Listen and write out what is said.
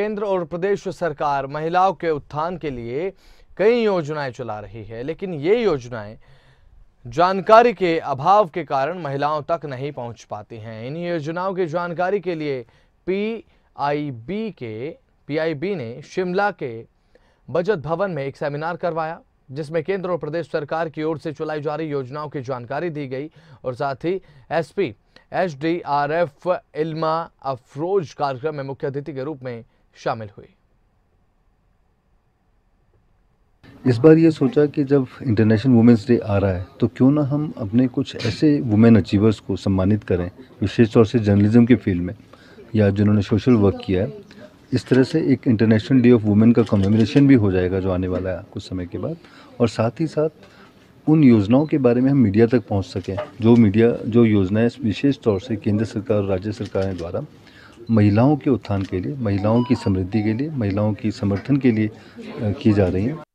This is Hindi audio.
केंद्र और प्रदेश सरकार महिलाओं के उत्थान के लिए कई योजनाएं चला रही है लेकिन ये योजनाएं जानकारी के अभाव के कारण महिलाओं तक नहीं पहुंच पाती हैं इन योजनाओं की जानकारी के लिए पीआईबी के पीआईबी ने शिमला के बजट भवन में एक सेमिनार करवाया जिसमें केंद्र और प्रदेश सरकार की ओर से चलाई जा रही योजनाओं की जानकारी दी गई और साथ ही SP P H D R F Ilma Afroz कार्यक्रम में मुख्य अतिथि के रूप में शामिल हुई इस बार ये सोचा कि जब इंटरनेशनल वुमेंस डे आ रहा है तो क्यों ना हम अपने कुछ ऐसे वुमेन अचीवर्स को सम्मानित करें विशेष तौर से जर्नलिज्म के फील्ड में या जिन्होंने सोशल वर्क किया है इस तरह से एक इंटरनेशनल डे ऑफ वुमेन का कमेमोरेशन भी हो जाएगा जो आने वाला है कुछ समय के बाद और साथ ही साथ उन योजनाओं के बारे में हम मीडिया तक पहुंच सकें जो मीडिया जो योजनाएं विशेष तौर से केंद्र सरकार और राज्य सरकारें द्वारा महिलाओं के उत्थान के लिए महिलाओं की समृद्धि के लिए महिलाओं की समर्थन के लिए की जा रही हैं